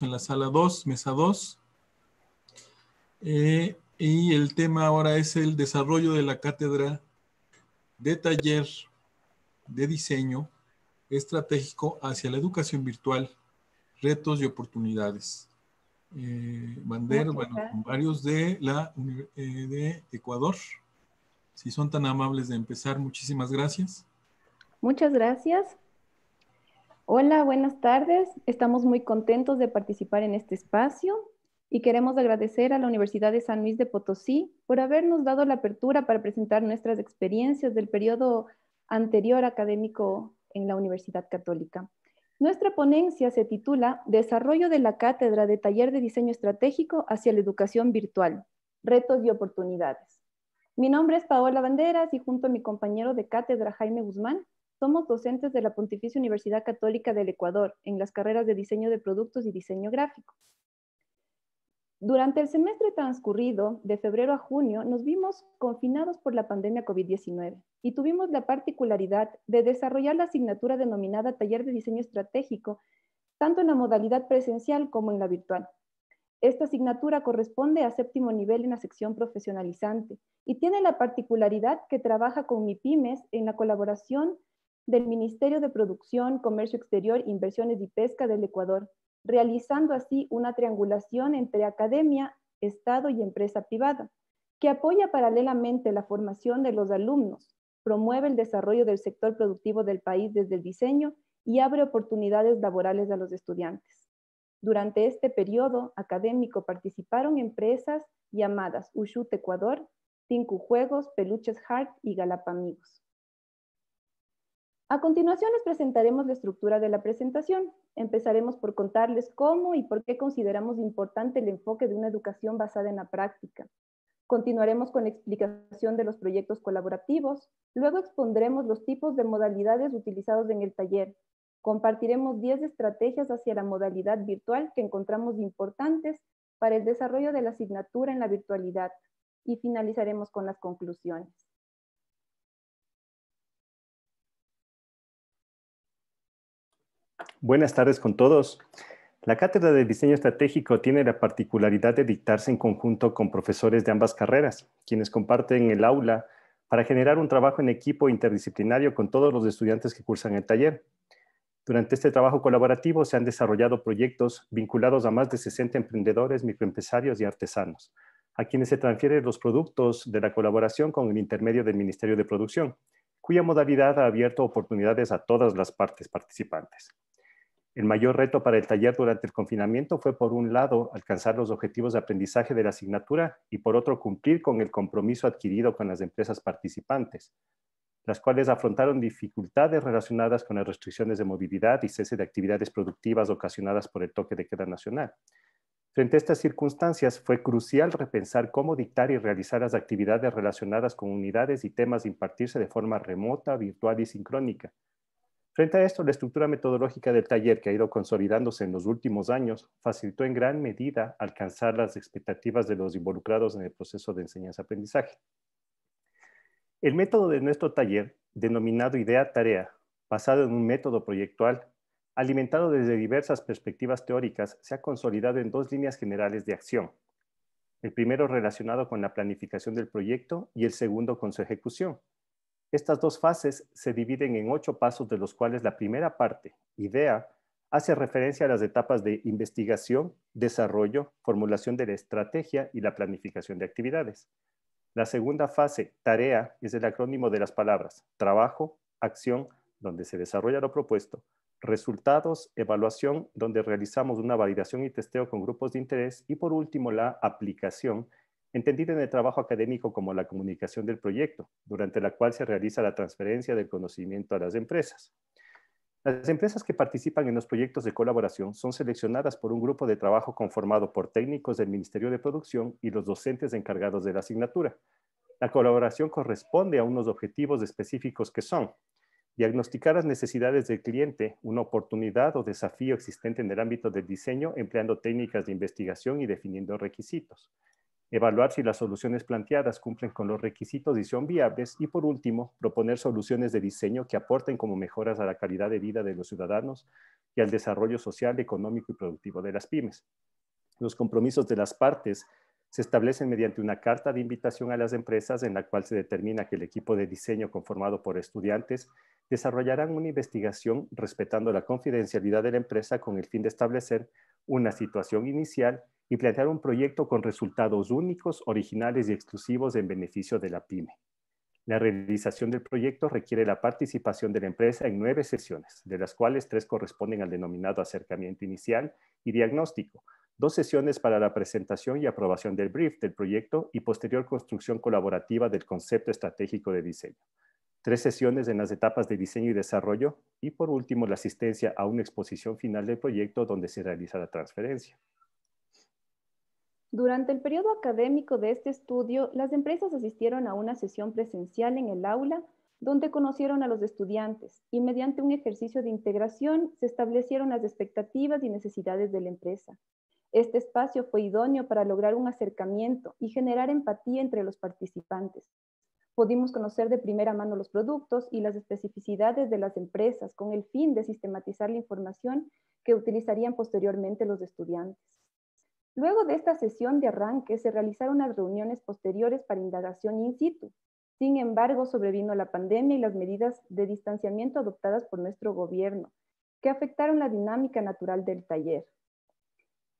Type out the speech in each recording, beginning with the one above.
en la sala 2, mesa 2. Eh, y el tema ahora es el desarrollo de la cátedra de taller de diseño estratégico hacia la educación virtual, retos y oportunidades. Bander, eh, bueno, varios de, la, eh, de Ecuador. Si son tan amables de empezar, muchísimas gracias. Muchas gracias. Hola, buenas tardes. Estamos muy contentos de participar en este espacio y queremos agradecer a la Universidad de San Luis de Potosí por habernos dado la apertura para presentar nuestras experiencias del periodo anterior académico en la Universidad Católica. Nuestra ponencia se titula Desarrollo de la Cátedra de Taller de Diseño Estratégico hacia la Educación Virtual, Retos y Oportunidades. Mi nombre es Paola Banderas y junto a mi compañero de cátedra Jaime Guzmán somos docentes de la Pontificia Universidad Católica del Ecuador en las carreras de diseño de productos y diseño gráfico. Durante el semestre transcurrido, de febrero a junio, nos vimos confinados por la pandemia COVID-19 y tuvimos la particularidad de desarrollar la asignatura denominada Taller de Diseño Estratégico, tanto en la modalidad presencial como en la virtual. Esta asignatura corresponde a séptimo nivel en la sección profesionalizante y tiene la particularidad que trabaja con MIPIMES en la colaboración del Ministerio de Producción, Comercio Exterior, Inversiones y Pesca del Ecuador, realizando así una triangulación entre academia, Estado y empresa privada, que apoya paralelamente la formación de los alumnos, promueve el desarrollo del sector productivo del país desde el diseño y abre oportunidades laborales a los estudiantes. Durante este periodo académico participaron empresas llamadas Ushut Ecuador, Cinco Juegos, Peluches Hart y Galapamigos. A continuación les presentaremos la estructura de la presentación. Empezaremos por contarles cómo y por qué consideramos importante el enfoque de una educación basada en la práctica. Continuaremos con la explicación de los proyectos colaborativos. Luego expondremos los tipos de modalidades utilizados en el taller. Compartiremos 10 estrategias hacia la modalidad virtual que encontramos importantes para el desarrollo de la asignatura en la virtualidad. Y finalizaremos con las conclusiones. Buenas tardes con todos. La Cátedra de Diseño Estratégico tiene la particularidad de dictarse en conjunto con profesores de ambas carreras, quienes comparten el aula para generar un trabajo en equipo interdisciplinario con todos los estudiantes que cursan el taller. Durante este trabajo colaborativo se han desarrollado proyectos vinculados a más de 60 emprendedores, microempresarios y artesanos, a quienes se transfieren los productos de la colaboración con el intermedio del Ministerio de Producción, cuya modalidad ha abierto oportunidades a todas las partes participantes. El mayor reto para el taller durante el confinamiento fue, por un lado, alcanzar los objetivos de aprendizaje de la asignatura y, por otro, cumplir con el compromiso adquirido con las empresas participantes, las cuales afrontaron dificultades relacionadas con las restricciones de movilidad y cese de actividades productivas ocasionadas por el toque de queda nacional. Frente a estas circunstancias, fue crucial repensar cómo dictar y realizar las actividades relacionadas con unidades y temas de impartirse de forma remota, virtual y sincrónica, Frente a esto, la estructura metodológica del taller que ha ido consolidándose en los últimos años facilitó en gran medida alcanzar las expectativas de los involucrados en el proceso de enseñanza-aprendizaje. El método de nuestro taller, denominado idea-tarea, basado en un método proyectual, alimentado desde diversas perspectivas teóricas, se ha consolidado en dos líneas generales de acción. El primero relacionado con la planificación del proyecto y el segundo con su ejecución, estas dos fases se dividen en ocho pasos, de los cuales la primera parte, idea, hace referencia a las etapas de investigación, desarrollo, formulación de la estrategia y la planificación de actividades. La segunda fase, tarea, es el acrónimo de las palabras trabajo, acción, donde se desarrolla lo propuesto, resultados, evaluación, donde realizamos una validación y testeo con grupos de interés, y por último, la aplicación, entendida en el trabajo académico como la comunicación del proyecto, durante la cual se realiza la transferencia del conocimiento a las empresas. Las empresas que participan en los proyectos de colaboración son seleccionadas por un grupo de trabajo conformado por técnicos del Ministerio de Producción y los docentes encargados de la asignatura. La colaboración corresponde a unos objetivos específicos que son diagnosticar las necesidades del cliente, una oportunidad o desafío existente en el ámbito del diseño empleando técnicas de investigación y definiendo requisitos, evaluar si las soluciones planteadas cumplen con los requisitos y son viables, y por último, proponer soluciones de diseño que aporten como mejoras a la calidad de vida de los ciudadanos y al desarrollo social, económico y productivo de las pymes. Los compromisos de las partes se establecen mediante una carta de invitación a las empresas en la cual se determina que el equipo de diseño conformado por estudiantes desarrollarán una investigación respetando la confidencialidad de la empresa con el fin de establecer una situación inicial y plantear un proyecto con resultados únicos, originales y exclusivos en beneficio de la pyme. La realización del proyecto requiere la participación de la empresa en nueve sesiones, de las cuales tres corresponden al denominado acercamiento inicial y diagnóstico, dos sesiones para la presentación y aprobación del brief del proyecto y posterior construcción colaborativa del concepto estratégico de diseño, tres sesiones en las etapas de diseño y desarrollo y por último la asistencia a una exposición final del proyecto donde se realiza la transferencia. Durante el periodo académico de este estudio, las empresas asistieron a una sesión presencial en el aula donde conocieron a los estudiantes y mediante un ejercicio de integración se establecieron las expectativas y necesidades de la empresa. Este espacio fue idóneo para lograr un acercamiento y generar empatía entre los participantes. Pudimos conocer de primera mano los productos y las especificidades de las empresas con el fin de sistematizar la información que utilizarían posteriormente los estudiantes. Luego de esta sesión de arranque se realizaron las reuniones posteriores para indagación in situ, sin embargo, sobrevino la pandemia y las medidas de distanciamiento adoptadas por nuestro gobierno, que afectaron la dinámica natural del taller.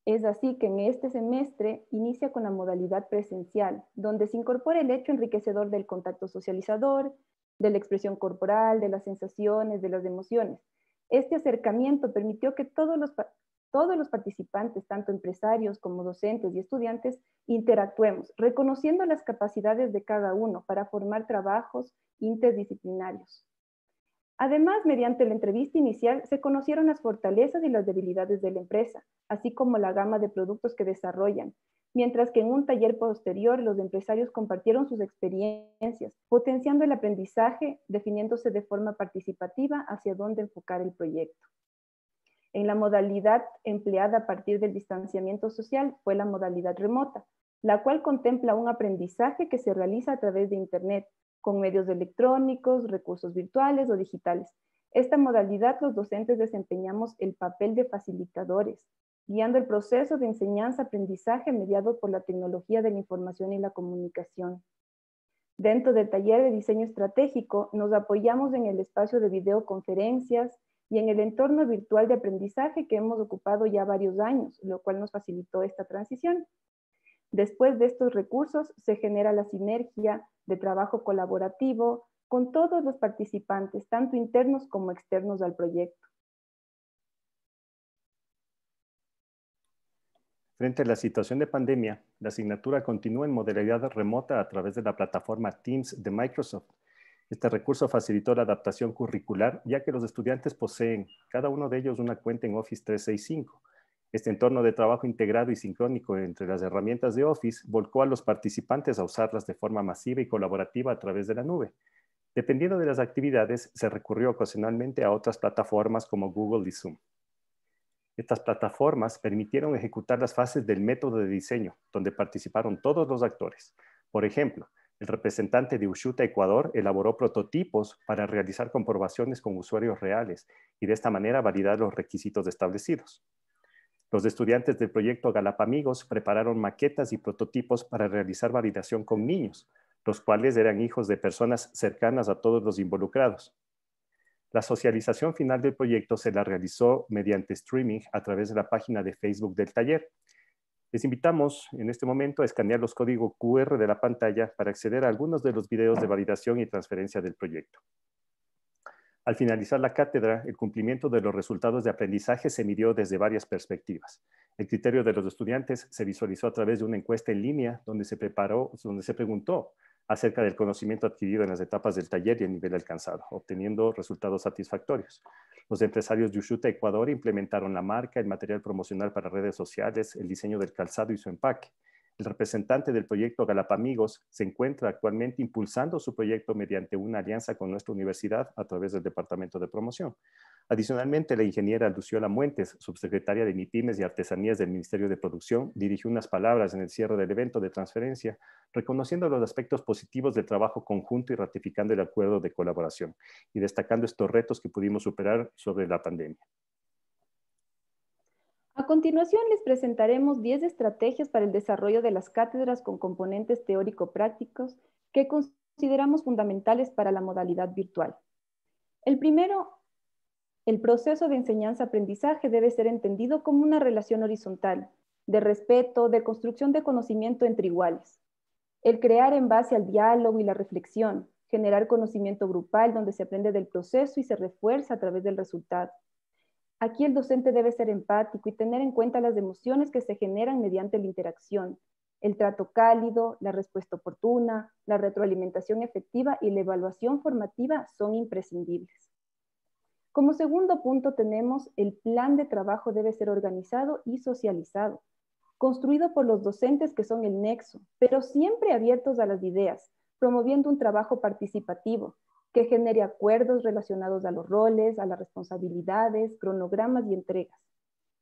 Es así que en este semestre inicia con la modalidad presencial, donde se incorpora el hecho enriquecedor del contacto socializador, de la expresión corporal, de las sensaciones, de las emociones. Este acercamiento permitió que todos los todos los participantes, tanto empresarios como docentes y estudiantes, interactuemos, reconociendo las capacidades de cada uno para formar trabajos interdisciplinarios. Además, mediante la entrevista inicial se conocieron las fortalezas y las debilidades de la empresa, así como la gama de productos que desarrollan, mientras que en un taller posterior los empresarios compartieron sus experiencias, potenciando el aprendizaje, definiéndose de forma participativa hacia dónde enfocar el proyecto. En la modalidad empleada a partir del distanciamiento social fue la modalidad remota, la cual contempla un aprendizaje que se realiza a través de Internet, con medios electrónicos, recursos virtuales o digitales. Esta modalidad los docentes desempeñamos el papel de facilitadores, guiando el proceso de enseñanza-aprendizaje mediado por la tecnología de la información y la comunicación. Dentro del taller de diseño estratégico, nos apoyamos en el espacio de videoconferencias, y en el entorno virtual de aprendizaje que hemos ocupado ya varios años, lo cual nos facilitó esta transición. Después de estos recursos se genera la sinergia de trabajo colaborativo con todos los participantes, tanto internos como externos al proyecto. Frente a la situación de pandemia, la asignatura continúa en modalidad remota a través de la plataforma Teams de Microsoft, este recurso facilitó la adaptación curricular, ya que los estudiantes poseen, cada uno de ellos, una cuenta en Office 365. Este entorno de trabajo integrado y sincrónico entre las herramientas de Office volcó a los participantes a usarlas de forma masiva y colaborativa a través de la nube. Dependiendo de las actividades, se recurrió ocasionalmente a otras plataformas como Google y Zoom. Estas plataformas permitieron ejecutar las fases del método de diseño, donde participaron todos los actores. Por ejemplo, el representante de Ushuta, Ecuador, elaboró prototipos para realizar comprobaciones con usuarios reales y de esta manera validar los requisitos establecidos. Los estudiantes del proyecto Galapamigos prepararon maquetas y prototipos para realizar validación con niños, los cuales eran hijos de personas cercanas a todos los involucrados. La socialización final del proyecto se la realizó mediante streaming a través de la página de Facebook del taller, les invitamos en este momento a escanear los códigos QR de la pantalla para acceder a algunos de los videos de validación y transferencia del proyecto. Al finalizar la cátedra, el cumplimiento de los resultados de aprendizaje se midió desde varias perspectivas. El criterio de los estudiantes se visualizó a través de una encuesta en línea donde se, donde se preguntó acerca del conocimiento adquirido en las etapas del taller y el nivel alcanzado, obteniendo resultados satisfactorios. Los empresarios de Ushuta, Ecuador, implementaron la marca, el material promocional para redes sociales, el diseño del calzado y su empaque el representante del proyecto Galapamigos se encuentra actualmente impulsando su proyecto mediante una alianza con nuestra universidad a través del Departamento de Promoción. Adicionalmente, la ingeniera Luciola Muentes, subsecretaria de MIPIMES y Artesanías del Ministerio de Producción, dirigió unas palabras en el cierre del evento de transferencia, reconociendo los aspectos positivos del trabajo conjunto y ratificando el acuerdo de colaboración, y destacando estos retos que pudimos superar sobre la pandemia. A continuación les presentaremos 10 estrategias para el desarrollo de las cátedras con componentes teórico-prácticos que consideramos fundamentales para la modalidad virtual. El primero, el proceso de enseñanza-aprendizaje debe ser entendido como una relación horizontal, de respeto, de construcción de conocimiento entre iguales. El crear en base al diálogo y la reflexión, generar conocimiento grupal donde se aprende del proceso y se refuerza a través del resultado Aquí el docente debe ser empático y tener en cuenta las emociones que se generan mediante la interacción, el trato cálido, la respuesta oportuna, la retroalimentación efectiva y la evaluación formativa son imprescindibles. Como segundo punto tenemos el plan de trabajo debe ser organizado y socializado, construido por los docentes que son el nexo, pero siempre abiertos a las ideas, promoviendo un trabajo participativo, que genere acuerdos relacionados a los roles, a las responsabilidades, cronogramas y entregas.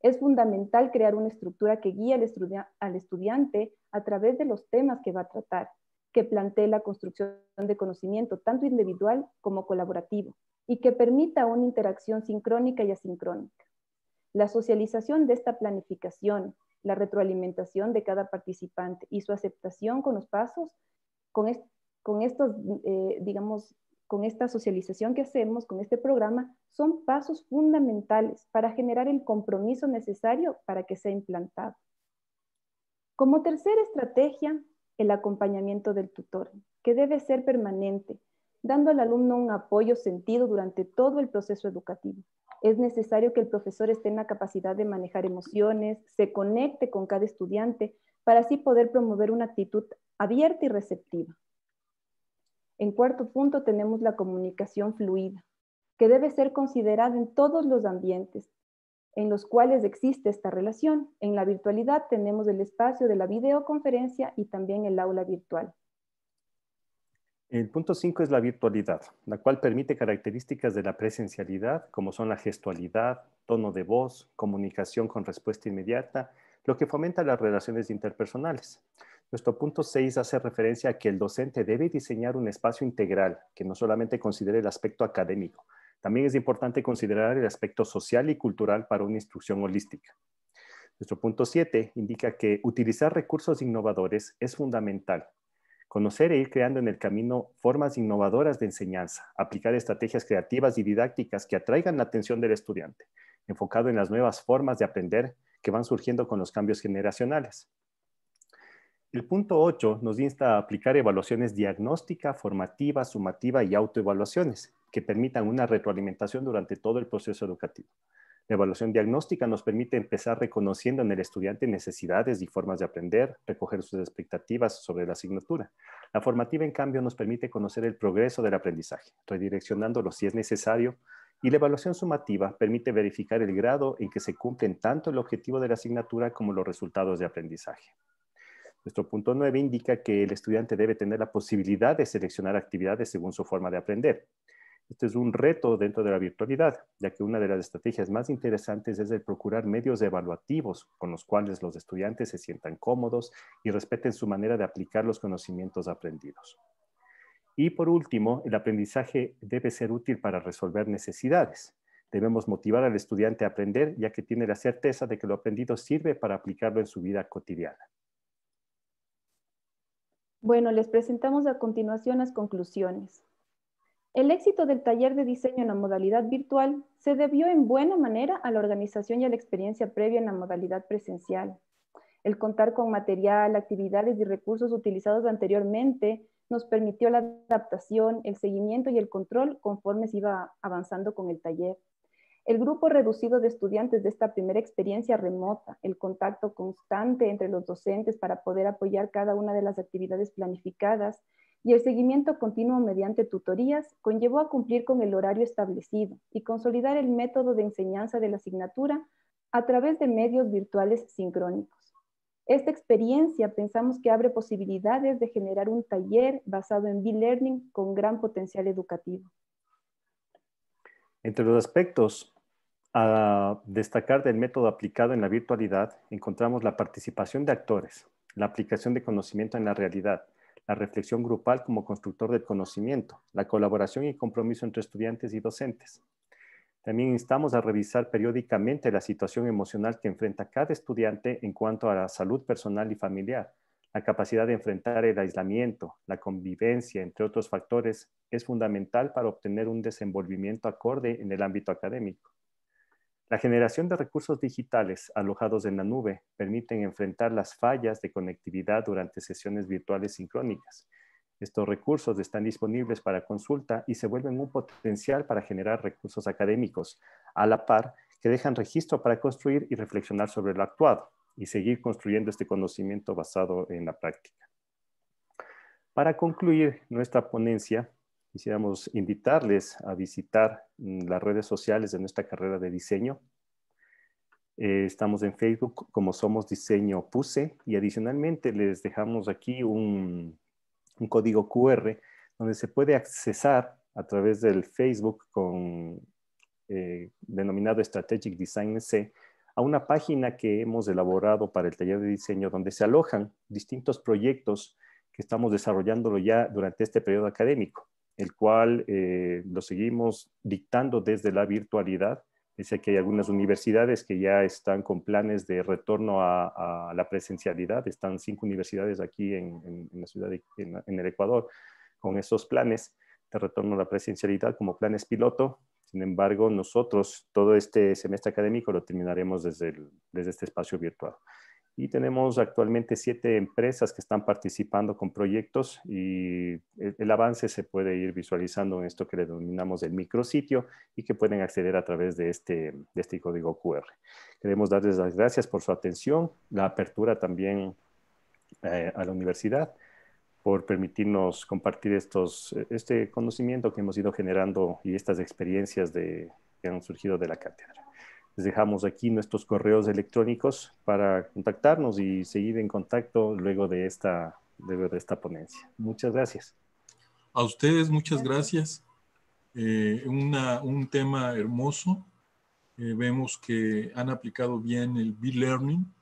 Es fundamental crear una estructura que guíe al, estudiante a través de los temas que va a tratar, que plantee la construcción de conocimiento tanto individual como colaborativo y que permita una interacción sincrónica y asincrónica. La socialización de esta planificación, la retroalimentación de cada participante y su aceptación con los pasos, con, estos, eh, digamos, con esta socialización que hacemos, con este programa, son pasos fundamentales para generar el compromiso necesario para que sea implantado. Como tercera estrategia, el acompañamiento del tutor, que debe ser permanente, dando al alumno un apoyo sentido durante todo el proceso educativo. Es necesario que el profesor esté en la capacidad de manejar emociones, se conecte con cada estudiante para así poder promover una actitud abierta y receptiva. En cuarto punto tenemos la comunicación fluida, que debe ser considerada en todos los ambientes en los cuales existe esta relación. En la virtualidad tenemos el espacio de la videoconferencia y también el aula virtual. El punto cinco es la virtualidad, la cual permite características de la presencialidad, como son la gestualidad, tono de voz, comunicación con respuesta inmediata, lo que fomenta las relaciones interpersonales. Nuestro punto 6 hace referencia a que el docente debe diseñar un espacio integral que no solamente considere el aspecto académico, también es importante considerar el aspecto social y cultural para una instrucción holística. Nuestro punto 7 indica que utilizar recursos innovadores es fundamental. Conocer e ir creando en el camino formas innovadoras de enseñanza, aplicar estrategias creativas y didácticas que atraigan la atención del estudiante, enfocado en las nuevas formas de aprender que van surgiendo con los cambios generacionales. El punto 8 nos insta a aplicar evaluaciones diagnóstica, formativa, sumativa y autoevaluaciones que permitan una retroalimentación durante todo el proceso educativo. La evaluación diagnóstica nos permite empezar reconociendo en el estudiante necesidades y formas de aprender, recoger sus expectativas sobre la asignatura. La formativa, en cambio, nos permite conocer el progreso del aprendizaje, redireccionándolo si es necesario, y la evaluación sumativa permite verificar el grado en que se cumplen tanto el objetivo de la asignatura como los resultados de aprendizaje. Nuestro punto 9 indica que el estudiante debe tener la posibilidad de seleccionar actividades según su forma de aprender. Este es un reto dentro de la virtualidad, ya que una de las estrategias más interesantes es el procurar medios evaluativos con los cuales los estudiantes se sientan cómodos y respeten su manera de aplicar los conocimientos aprendidos. Y por último, el aprendizaje debe ser útil para resolver necesidades. Debemos motivar al estudiante a aprender, ya que tiene la certeza de que lo aprendido sirve para aplicarlo en su vida cotidiana. Bueno, les presentamos a continuación las conclusiones. El éxito del taller de diseño en la modalidad virtual se debió en buena manera a la organización y a la experiencia previa en la modalidad presencial. El contar con material, actividades y recursos utilizados anteriormente nos permitió la adaptación, el seguimiento y el control conforme se iba avanzando con el taller. El grupo reducido de estudiantes de esta primera experiencia remota, el contacto constante entre los docentes para poder apoyar cada una de las actividades planificadas y el seguimiento continuo mediante tutorías conllevó a cumplir con el horario establecido y consolidar el método de enseñanza de la asignatura a través de medios virtuales sincrónicos. Esta experiencia pensamos que abre posibilidades de generar un taller basado en e-learning con gran potencial educativo. Entre los aspectos a destacar del método aplicado en la virtualidad, encontramos la participación de actores, la aplicación de conocimiento en la realidad, la reflexión grupal como constructor del conocimiento, la colaboración y compromiso entre estudiantes y docentes. También instamos a revisar periódicamente la situación emocional que enfrenta cada estudiante en cuanto a la salud personal y familiar. La capacidad de enfrentar el aislamiento, la convivencia, entre otros factores, es fundamental para obtener un desenvolvimiento acorde en el ámbito académico. La generación de recursos digitales alojados en la nube permiten enfrentar las fallas de conectividad durante sesiones virtuales sincrónicas. Estos recursos están disponibles para consulta y se vuelven un potencial para generar recursos académicos, a la par que dejan registro para construir y reflexionar sobre lo actuado y seguir construyendo este conocimiento basado en la práctica. Para concluir nuestra ponencia, quisiéramos invitarles a visitar mm, las redes sociales de nuestra carrera de diseño. Eh, estamos en Facebook como Somos Diseño PUSE y adicionalmente les dejamos aquí un, código QR donde se puede accesar a través del Facebook con eh, denominado Strategic Design C a una página que hemos elaborado para el taller de diseño donde se alojan distintos proyectos que estamos desarrollándolo ya durante este periodo académico el cual eh, lo seguimos dictando desde la virtualidad. es que hay algunas universidades que ya están con planes de retorno a, la presencialidad. Están cinco universidades aquí en, la ciudad, en, el Ecuador, con esos planes de retorno a la presencialidad como planes piloto. Sin embargo, nosotros todo este semestre académico lo terminaremos desde este espacio virtual. Y tenemos actualmente siete empresas que están participando con proyectos y el, avance se puede ir visualizando en esto que le denominamos el micrositio y que pueden acceder a través de este, este código QR. Queremos darles las gracias por su atención, la apertura también eh, a la universidad por permitirnos compartir estos, este conocimiento que hemos ido generando y estas experiencias de, que han surgido de la cátedra. Les dejamos aquí nuestros correos electrónicos para contactarnos y seguir en contacto luego de esta, esta ponencia. Muchas gracias. A ustedes, muchas gracias. Eh, un tema hermoso. Eh, vemos que han aplicado bien el B-Learning